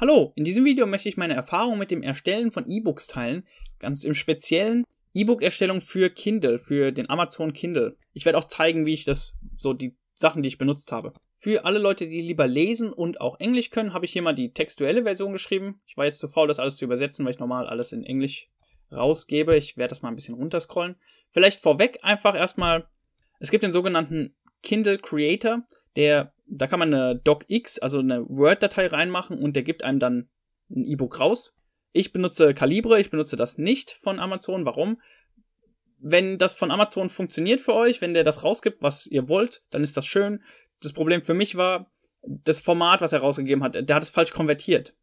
Hallo, in diesem Video möchte ich meine Erfahrung mit dem Erstellen von E-Books teilen, ganz im Speziellen E-Book-Erstellung für Kindle, für den Amazon Kindle. Ich werde auch zeigen, wie ich das, so die Sachen, die ich benutzt habe. Für alle Leute, die lieber lesen und auch Englisch können, habe ich hier mal die textuelle Version geschrieben. Ich war jetzt zu faul, das alles zu übersetzen, weil ich normal alles in Englisch rausgebe. Ich werde das mal ein bisschen runterscrollen. Vielleicht vorweg einfach erstmal, es gibt den sogenannten Kindle Creator, der da kann man eine DocX, also eine Word-Datei reinmachen und der gibt einem dann ein E-Book raus. Ich benutze Calibre, ich benutze das nicht von Amazon. Warum? Wenn das von Amazon funktioniert für euch, wenn der das rausgibt, was ihr wollt, dann ist das schön. Das Problem für mich war, das Format, was er rausgegeben hat, der hat es falsch konvertiert.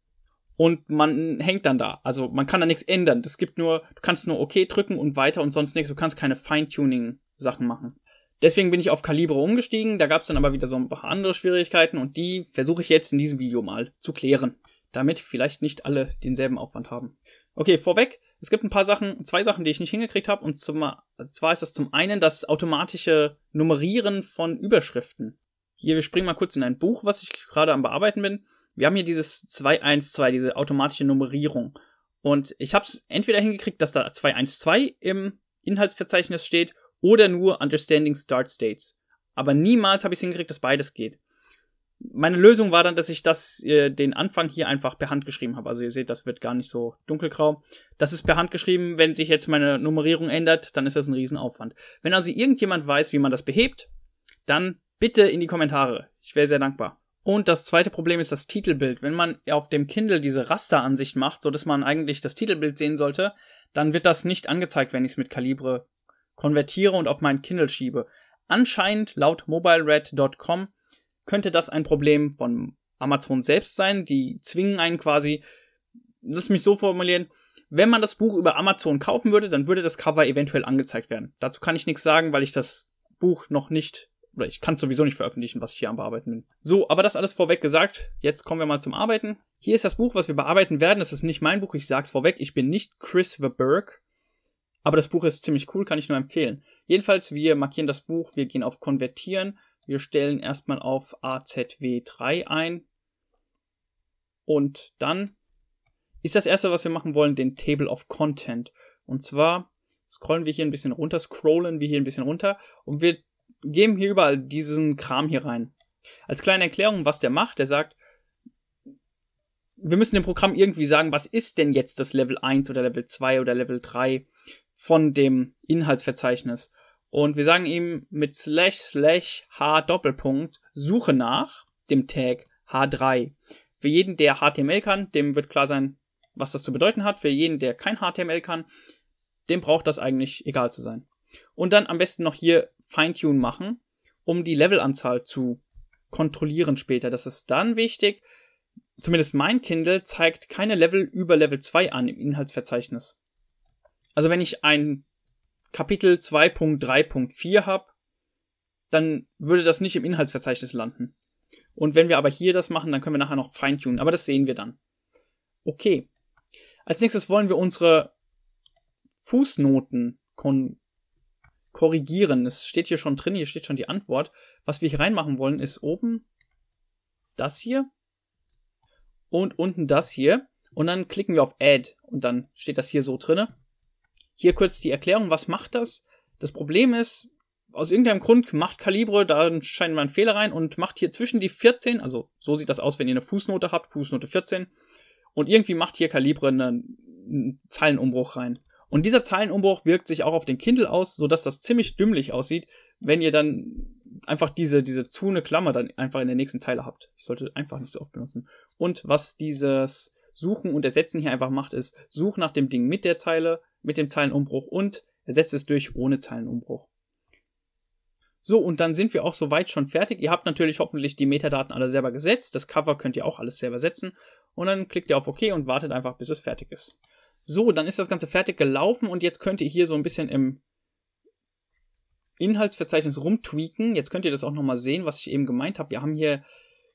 Und man hängt dann da. Also man kann da nichts ändern. Es gibt nur, du kannst nur OK drücken und weiter und sonst nichts. Du kannst keine Feintuning-Sachen machen. Deswegen bin ich auf Calibro umgestiegen, da gab es dann aber wieder so ein paar andere Schwierigkeiten und die versuche ich jetzt in diesem Video mal zu klären, damit vielleicht nicht alle denselben Aufwand haben. Okay, vorweg, es gibt ein paar Sachen, zwei Sachen, die ich nicht hingekriegt habe und zum, zwar ist das zum einen das automatische Nummerieren von Überschriften. Hier, wir springen mal kurz in ein Buch, was ich gerade am Bearbeiten bin. Wir haben hier dieses 212, diese automatische Nummerierung. Und ich habe es entweder hingekriegt, dass da 212 im Inhaltsverzeichnis steht oder nur Understanding Start States. Aber niemals habe ich es hingekriegt, dass beides geht. Meine Lösung war dann, dass ich das, äh, den Anfang hier einfach per Hand geschrieben habe. Also ihr seht, das wird gar nicht so dunkelgrau. Das ist per Hand geschrieben. Wenn sich jetzt meine Nummerierung ändert, dann ist das ein Riesenaufwand. Wenn also irgendjemand weiß, wie man das behebt, dann bitte in die Kommentare. Ich wäre sehr dankbar. Und das zweite Problem ist das Titelbild. Wenn man auf dem Kindle diese Rasteransicht macht, so dass man eigentlich das Titelbild sehen sollte, dann wird das nicht angezeigt, wenn ich es mit Kalibre konvertiere und auf mein Kindle schiebe. Anscheinend laut mobilered.com könnte das ein Problem von Amazon selbst sein. Die zwingen einen quasi, lass mich so formulieren, wenn man das Buch über Amazon kaufen würde, dann würde das Cover eventuell angezeigt werden. Dazu kann ich nichts sagen, weil ich das Buch noch nicht, oder ich kann es sowieso nicht veröffentlichen, was ich hier am Bearbeiten bin. So, aber das alles vorweg gesagt. Jetzt kommen wir mal zum Arbeiten. Hier ist das Buch, was wir bearbeiten werden. Das ist nicht mein Buch, ich sag's vorweg. Ich bin nicht Chris Verberg. Aber das Buch ist ziemlich cool, kann ich nur empfehlen. Jedenfalls, wir markieren das Buch, wir gehen auf Konvertieren, wir stellen erstmal auf AZW3 ein. Und dann ist das erste, was wir machen wollen, den Table of Content. Und zwar scrollen wir hier ein bisschen runter, scrollen wir hier ein bisschen runter und wir geben hier überall diesen Kram hier rein. Als kleine Erklärung, was der macht, der sagt, wir müssen dem Programm irgendwie sagen, was ist denn jetzt das Level 1 oder Level 2 oder Level 3? von dem Inhaltsverzeichnis. Und wir sagen ihm mit slash slash h Doppelpunkt Suche nach dem Tag h3. Für jeden, der HTML kann, dem wird klar sein, was das zu bedeuten hat. Für jeden, der kein HTML kann, dem braucht das eigentlich egal zu sein. Und dann am besten noch hier Feintune machen, um die Levelanzahl zu kontrollieren später. Das ist dann wichtig. Zumindest mein Kindle zeigt keine Level über Level 2 an im Inhaltsverzeichnis. Also wenn ich ein Kapitel 2.3.4 habe, dann würde das nicht im Inhaltsverzeichnis landen. Und wenn wir aber hier das machen, dann können wir nachher noch feintunen. Aber das sehen wir dann. Okay. Als nächstes wollen wir unsere Fußnoten korrigieren. Es steht hier schon drin, hier steht schon die Antwort. Was wir hier reinmachen wollen, ist oben das hier und unten das hier. Und dann klicken wir auf Add und dann steht das hier so drinne. Hier kurz die Erklärung, was macht das? Das Problem ist, aus irgendeinem Grund macht Kalibre da scheint mal einen Fehler rein und macht hier zwischen die 14, also so sieht das aus, wenn ihr eine Fußnote habt, Fußnote 14, und irgendwie macht hier Kalibre einen, einen Zeilenumbruch rein. Und dieser Zeilenumbruch wirkt sich auch auf den Kindle aus, sodass das ziemlich dümmlich aussieht, wenn ihr dann einfach diese, diese zune Klammer dann einfach in der nächsten Zeile habt. Ich sollte einfach nicht so oft benutzen. Und was dieses Suchen und Ersetzen hier einfach macht, ist, such nach dem Ding mit der Zeile, mit dem Zeilenumbruch und ersetzt es durch ohne Zeilenumbruch. So, und dann sind wir auch soweit schon fertig. Ihr habt natürlich hoffentlich die Metadaten alle selber gesetzt. Das Cover könnt ihr auch alles selber setzen. Und dann klickt ihr auf OK und wartet einfach, bis es fertig ist. So, dann ist das Ganze fertig gelaufen und jetzt könnt ihr hier so ein bisschen im Inhaltsverzeichnis rumtweaken. Jetzt könnt ihr das auch nochmal sehen, was ich eben gemeint habe. Wir haben hier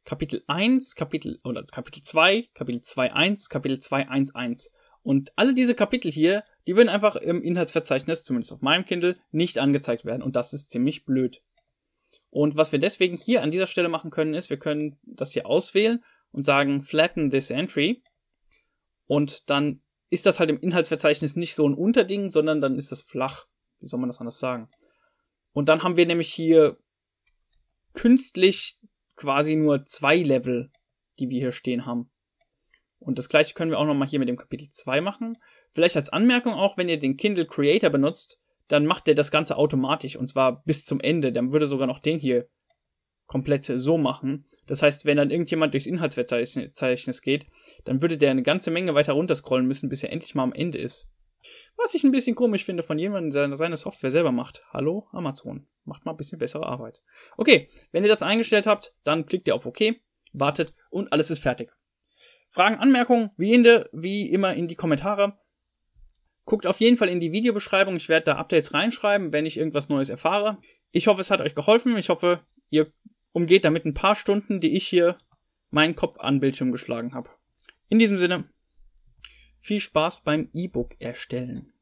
Kapitel 1, Kapitel oder Kapitel 2, Kapitel 2.1, Kapitel 2.1.1. Und alle diese Kapitel hier, die würden einfach im Inhaltsverzeichnis, zumindest auf meinem Kindle, nicht angezeigt werden. Und das ist ziemlich blöd. Und was wir deswegen hier an dieser Stelle machen können, ist, wir können das hier auswählen und sagen flatten this entry. Und dann ist das halt im Inhaltsverzeichnis nicht so ein Unterding, sondern dann ist das flach. Wie soll man das anders sagen? Und dann haben wir nämlich hier künstlich quasi nur zwei Level, die wir hier stehen haben. Und das gleiche können wir auch nochmal hier mit dem Kapitel 2 machen. Vielleicht als Anmerkung auch, wenn ihr den Kindle Creator benutzt, dann macht der das Ganze automatisch und zwar bis zum Ende. Dann würde sogar noch den hier komplett so machen. Das heißt, wenn dann irgendjemand durchs Inhaltsverzeichnis geht, dann würde der eine ganze Menge weiter runterscrollen müssen, bis er endlich mal am Ende ist. Was ich ein bisschen komisch finde von jemandem, der seine Software selber macht. Hallo, Amazon. Macht mal ein bisschen bessere Arbeit. Okay, wenn ihr das eingestellt habt, dann klickt ihr auf OK, wartet und alles ist fertig. Fragen, Anmerkungen, wie, in wie immer in die Kommentare. Guckt auf jeden Fall in die Videobeschreibung. Ich werde da Updates reinschreiben, wenn ich irgendwas Neues erfahre. Ich hoffe, es hat euch geholfen. Ich hoffe, ihr umgeht damit ein paar Stunden, die ich hier meinen Kopf an Bildschirm geschlagen habe. In diesem Sinne, viel Spaß beim E-Book erstellen.